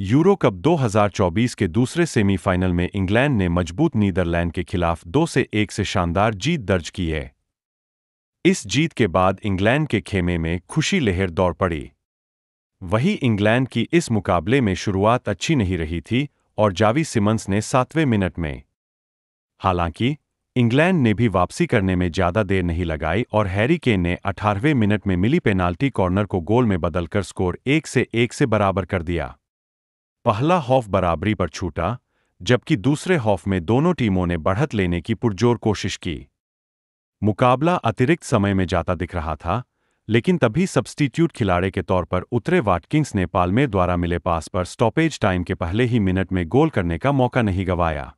euro cup 2024 के दूसरे semifinal में इंग्लैंड ने मजबूत नीदरलैंड के खिलाफ दो से एक से शानदार जीत दर्ज की है इस जीत के बाद इंग्लैंड के खेमे में खुशी लहर दौड़ पड़ी वही इंग्लैंड की इस मुकाबले में शुरुआत अच्छी नहीं रही थी और जावी सिमंस ने सातवें मिनट में हालांकि इंग्लैंड ने भी वापसी करने में ज्यादा देर नहीं लगाई और हैरी केन ने 18वें मिनट में मिली पेनाल्टी कॉर्नर को गोल में बदलकर स्कोर एक से एक से बराबर कर दिया पहला हॉफ बराबरी पर छूटा जबकि दूसरे हॉफ में दोनों टीमों ने बढ़त लेने की पुरजोर कोशिश की मुकाबला अतिरिक्त समय में जाता दिख रहा था लेकिन तभी सब्स्टिट्यूट खिलाड़ी के तौर पर उतरे वाटकिंग्स ने पालमेर द्वारा मिले पास पर स्टॉपेज टाइम के पहले ही मिनट में गोल करने का मौका नहीं गवाया